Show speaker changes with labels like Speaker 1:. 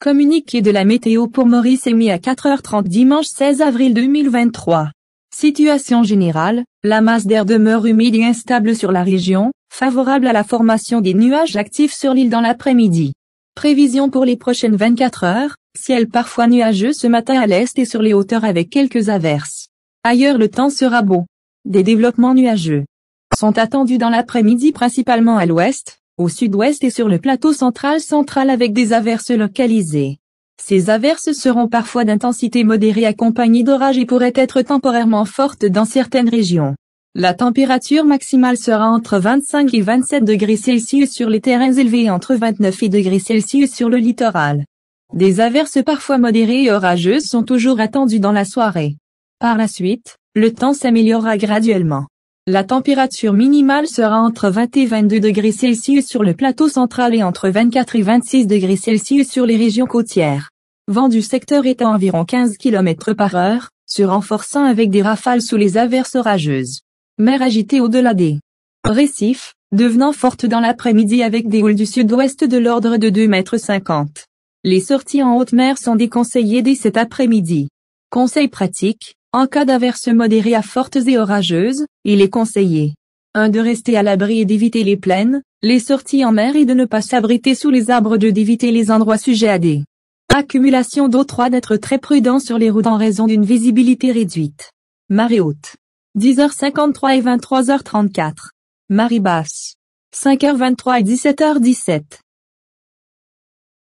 Speaker 1: Communiqué de la météo pour Maurice émis à 4h30 dimanche 16 avril 2023. Situation générale, la masse d'air demeure humide et instable sur la région, favorable à la formation des nuages actifs sur l'île dans l'après-midi. Prévision pour les prochaines 24 heures, ciel parfois nuageux ce matin à l'est et sur les hauteurs avec quelques averses. Ailleurs le temps sera beau. Des développements nuageux sont attendus dans l'après-midi principalement à l'ouest, au sud-ouest et sur le plateau central-central avec des averses localisées. Ces averses seront parfois d'intensité modérée accompagnées d'orages et pourraient être temporairement fortes dans certaines régions. La température maximale sera entre 25 et 27 degrés Celsius sur les terrains élevés et entre 29 et degrés Celsius sur le littoral. Des averses parfois modérées et orageuses sont toujours attendues dans la soirée. Par la suite, le temps s'améliorera graduellement. La température minimale sera entre 20 et 22 degrés Celsius sur le plateau central et entre 24 et 26 degrés Celsius sur les régions côtières. Vent du secteur est à environ 15 km par heure, se renforçant avec des rafales sous les averses orageuses. Mer agitée au-delà des récifs, devenant forte dans l'après-midi avec des houles du sud-ouest de l'ordre de 2,50 mètres. Les sorties en haute mer sont déconseillées dès cet après-midi. Conseil pratique, en cas d'averses modérées à fortes et orageuses, il est conseillé 1. De rester à l'abri et d'éviter les plaines, les sorties en mer et de ne pas s'abriter sous les arbres, de D'éviter les endroits sujets à des accumulations d'eau, 3. D'être très prudent sur les routes en raison d'une visibilité réduite. Marée haute. 10h53 et 23h34. Marée basse. 5h23 et 17h17.